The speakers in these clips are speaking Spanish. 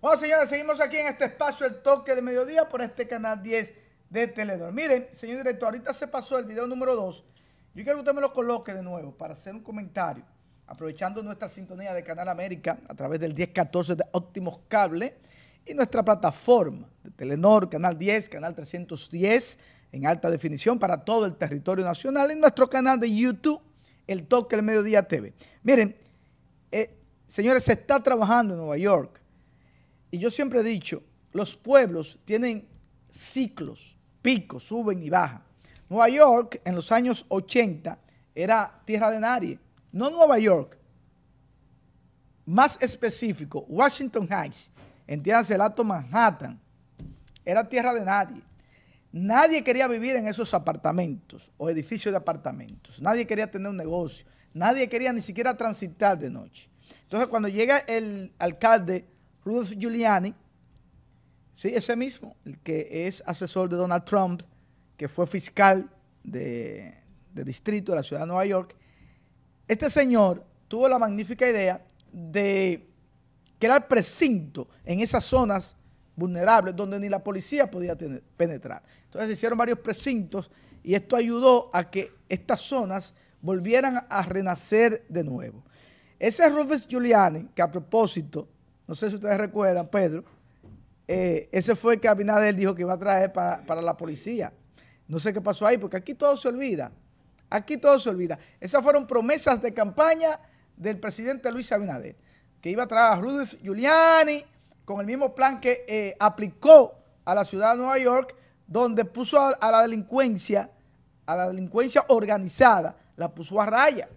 Bueno, señores, seguimos aquí en este espacio, el toque del mediodía, por este canal 10 de Telenor. Miren, señor director, ahorita se pasó el video número 2. Yo quiero que usted me lo coloque de nuevo para hacer un comentario, aprovechando nuestra sintonía de Canal América a través del 1014 de Óptimos Cable y nuestra plataforma de Telenor, Canal 10, Canal 310, en alta definición para todo el territorio nacional, y nuestro canal de YouTube, El Toque del Mediodía TV. Miren, eh, señores, se está trabajando en Nueva York y yo siempre he dicho, los pueblos tienen ciclos, picos, suben y bajan. Nueva York en los años 80 era tierra de nadie. No Nueva York, más específico, Washington Heights, en tierras del Alto Manhattan, era tierra de nadie. Nadie quería vivir en esos apartamentos o edificios de apartamentos. Nadie quería tener un negocio. Nadie quería ni siquiera transitar de noche. Entonces, cuando llega el alcalde Rufus Giuliani, sí, ese mismo, el que es asesor de Donald Trump, que fue fiscal de, distrito de la ciudad de Nueva York, este señor tuvo la magnífica idea de crear precintos en esas zonas vulnerables donde ni la policía podía penetrar. Entonces hicieron varios precintos y esto ayudó a que estas zonas volvieran a renacer de nuevo. Ese Rufus Giuliani, que a propósito no sé si ustedes recuerdan, Pedro, eh, ese fue el que Abinader dijo que iba a traer para, la policía. No sé qué pasó ahí, porque aquí todo se olvida. Aquí todo se olvida. Esas fueron promesas de campaña del presidente Luis Abinader, que iba a traer a Rudy Giuliani con el mismo plan que eh, aplicó a la ciudad de Nueva York, donde puso a, a la delincuencia, a la delincuencia organizada, la puso a raya.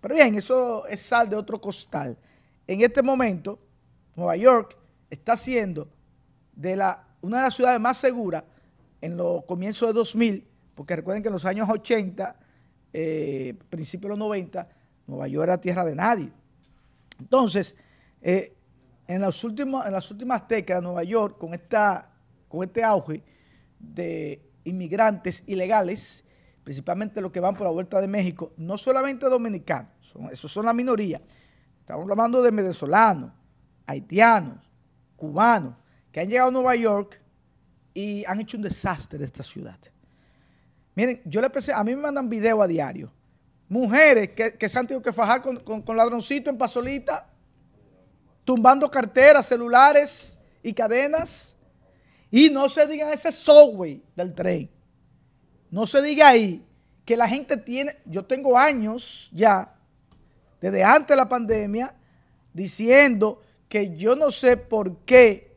Pero bien, eso es sal de otro costal. En este momento Nueva York está siendo de la, una de las ciudades más seguras en los comienzos de 2000, porque recuerden que en los años 80, eh, principios de los 90, Nueva York era tierra de nadie. Entonces, eh, en, los últimos, en las últimas décadas, Nueva York, con, esta, con este auge de inmigrantes ilegales, principalmente los que van por la Vuelta de México, no solamente dominicanos, son, esos son la minoría, estamos hablando de venezolanos, haitianos, cubanos, que han llegado a Nueva York y han hecho un desastre de esta ciudad. Miren, yo le presento, a mí me mandan video a diario. Mujeres que, se han tenido que fajar con, ladroncitos en pasolita, tumbando carteras, celulares y cadenas. Y no se diga ese subway del tren. No se diga ahí que la gente tiene, yo tengo años ya, desde antes de la pandemia, diciendo que yo no sé por qué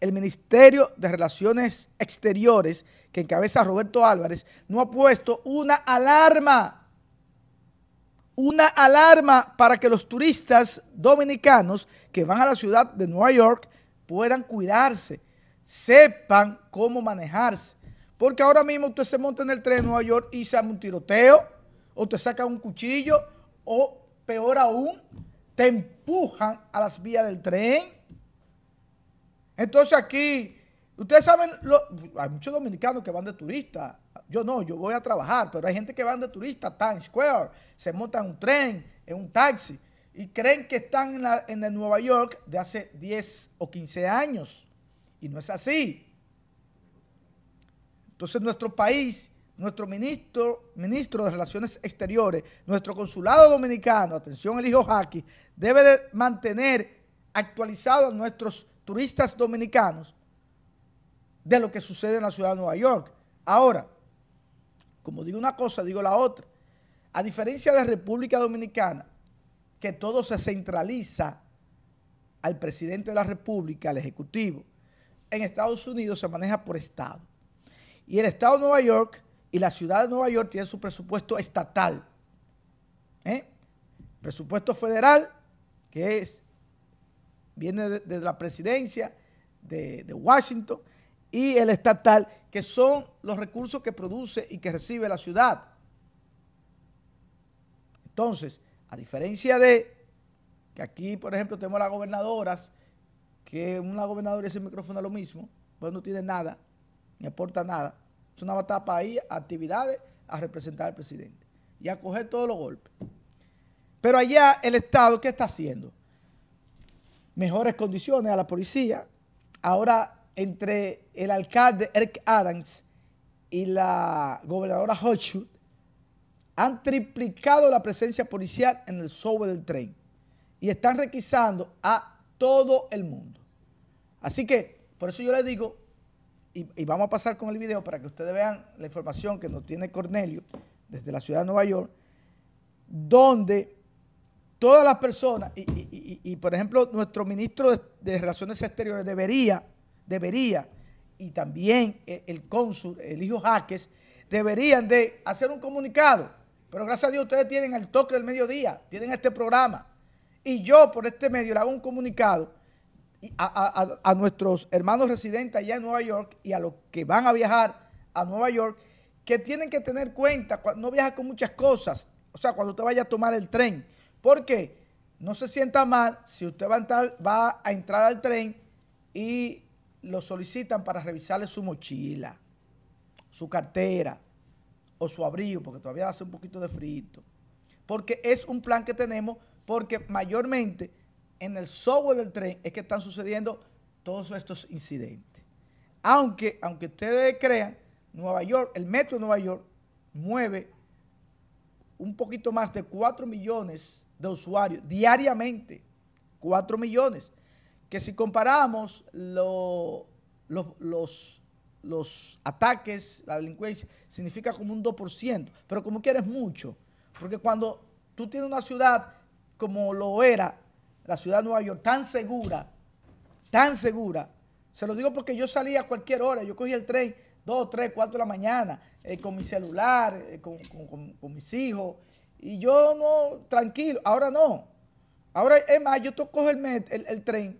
el Ministerio de Relaciones Exteriores, que encabeza Roberto Álvarez, no ha puesto una alarma, una alarma para que los turistas dominicanos que van a la ciudad de Nueva York puedan cuidarse, sepan cómo manejarse. Porque ahora mismo usted se monta en el tren de Nueva York y se un tiroteo, o te saca un cuchillo, o peor aún, te empujan a las vías del tren. Entonces aquí, ustedes saben, hay muchos dominicanos que van de turista. Yo no, yo voy a trabajar, pero hay gente que van de turista Times Square, se montan un tren, en un taxi, y creen que están en, Nueva York de hace 10 o 15 años. Y no es así. Entonces nuestro país nuestro ministro, ministro de Relaciones Exteriores, nuestro consulado dominicano, atención el hijo Jaqui, debe mantener actualizados a nuestros turistas dominicanos de lo que sucede en la ciudad de Nueva York. Ahora, como digo una cosa, digo la otra. A diferencia de la República Dominicana, que todo se centraliza al presidente de la República, al Ejecutivo, en Estados Unidos se maneja por Estado. Y el Estado de Nueva York y la ciudad de Nueva York tiene su presupuesto estatal. ¿eh? Presupuesto federal, que es, viene de, la presidencia de, Washington, y el estatal, que son los recursos que produce y que recibe la ciudad. Entonces, a diferencia de que aquí, por ejemplo, tenemos las gobernadoras, que una gobernadora ese micrófono es lo mismo, pues no tiene nada, ni aporta nada. Es una batalla para ir a actividades a representar al presidente y a coger todos los golpes. Pero allá el Estado, ¿qué está haciendo? Mejores condiciones a la policía. Ahora, entre el alcalde Eric Adams y la gobernadora Hochschut, han triplicado la presencia policial en el software del tren y están requisando a todo el mundo. Así que, por eso yo le digo y, vamos a pasar con el video para que ustedes vean la información que nos tiene Cornelio desde la ciudad de Nueva York, donde todas las personas, y, por ejemplo, nuestro ministro de, Relaciones Exteriores debería, debería, y también e, el, cónsul, el hijo Jaques, deberían de hacer un comunicado. Pero gracias a Dios ustedes tienen el toque del mediodía, tienen este programa. Y yo por este medio le hago un comunicado a, nuestros hermanos residentes allá en Nueva York y a los que van a viajar a Nueva York, que tienen que tener cuenta, no viaja con muchas cosas, o sea, cuando usted vaya a tomar el tren, porque no se sienta mal si usted va a entrar, va a entrar al tren y lo solicitan para revisarle su mochila, su cartera o su abrigo, porque todavía hace un poquito de frito, porque es un plan que tenemos, porque mayormente en el software del tren es que están sucediendo todos estos incidentes. Aunque, aunque ustedes crean, Nueva York, el metro de Nueva York mueve un poquito más de 4 millones de usuarios diariamente. 4 millones. Que si comparamos los, los ataques, la delincuencia, significa como un 2%, pero como quieres mucho. Porque cuando tú tienes una ciudad como lo era la ciudad de Nueva York, tan segura, tan segura. Se lo digo porque yo salía a cualquier hora, yo cogía el tren 2, 3, cuatro de la mañana, eh, con mi celular, eh, con, mis hijos, y yo no, tranquilo, ahora no. Ahora, es más, yo toco el, el, el tren,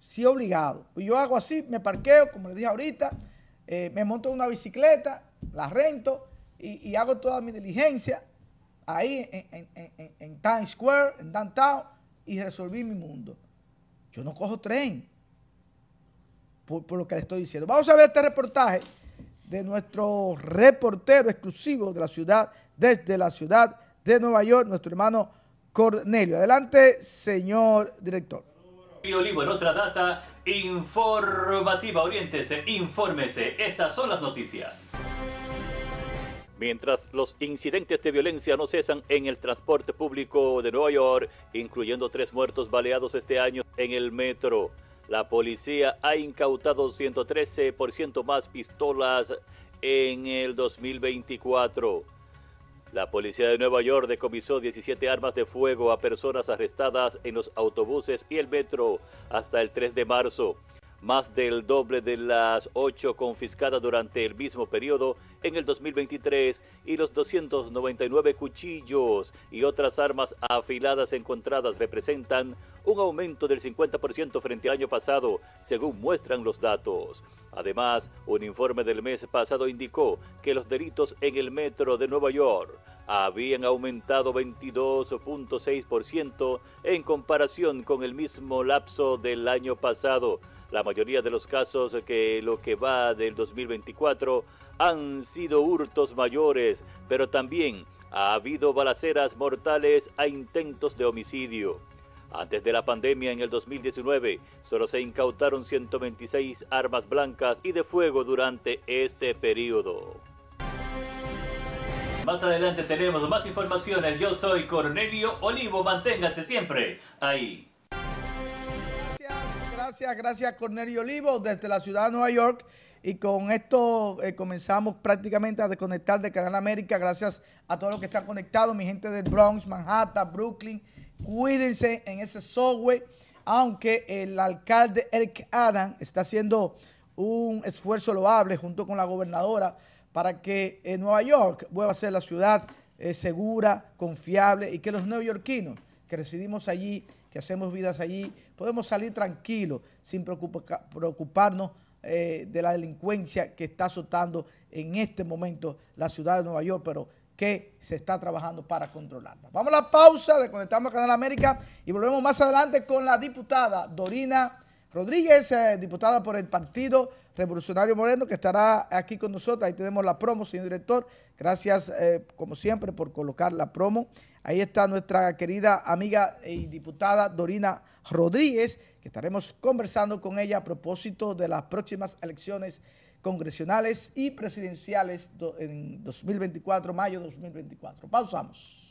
sí obligado. Y yo hago así, me parqueo, como les dije ahorita, eh, me monto una bicicleta, la rento y, hago toda mi diligencia ahí en, en, en Times Square, en Downtown, y resolví mi mundo. Yo no cojo tren, por, lo que le estoy diciendo. Vamos a ver este reportaje de nuestro reportero exclusivo de la ciudad, desde la ciudad de Nueva York, nuestro hermano Cornelio. Adelante, señor director. Y Olivo en otra data informativa. Oriéntese, infórmese. Estas son las noticias. Mientras los incidentes de violencia no cesan en el transporte público de Nueva York, incluyendo tres muertos baleados este año en el metro, la policía ha incautado 113% más pistolas en el 2024. La policía de Nueva York decomisó 17 armas de fuego a personas arrestadas en los autobuses y el metro hasta el 3 de marzo más del doble de las ocho confiscadas durante el mismo periodo en el 2023 y los 299 cuchillos y otras armas afiladas encontradas representan un aumento del 50% frente al año pasado, según muestran los datos. Además, un informe del mes pasado indicó que los delitos en el metro de Nueva York habían aumentado 22.6% en comparación con el mismo lapso del año pasado. La mayoría de los casos que lo que va del 2024 han sido hurtos mayores, pero también ha habido balaceras mortales a intentos de homicidio. Antes de la pandemia en el 2019, solo se incautaron 126 armas blancas y de fuego durante este periodo. Más adelante tenemos más informaciones. Yo soy Cornelio Olivo. Manténgase siempre ahí. Gracias, gracias, gracias Cornelio Olivo desde la ciudad de Nueva York. Y con esto eh, comenzamos prácticamente a desconectar de Canal América. Gracias a todos los que están conectados, mi gente del Bronx, Manhattan, Brooklyn. Cuídense en ese software, aunque el alcalde Eric Adam está haciendo un esfuerzo loable junto con la gobernadora para que eh, Nueva York vuelva a ser la ciudad eh, segura, confiable y que los neoyorquinos que residimos allí, que hacemos vidas allí, podemos salir tranquilos sin preocuparnos eh, de la delincuencia que está azotando en este momento la ciudad de Nueva York, pero que se está trabajando para controlarla. Vamos a la pausa, de desconectamos Canal América y volvemos más adelante con la diputada Dorina Rodríguez, eh, diputada por el Partido Revolucionario Moreno, que estará aquí con nosotros. Ahí tenemos la promo, señor director. Gracias, eh, como siempre, por colocar la promo. Ahí está nuestra querida amiga y diputada Dorina Rodríguez, que estaremos conversando con ella a propósito de las próximas elecciones congresionales y presidenciales en 2024, mayo 2024. Pausamos.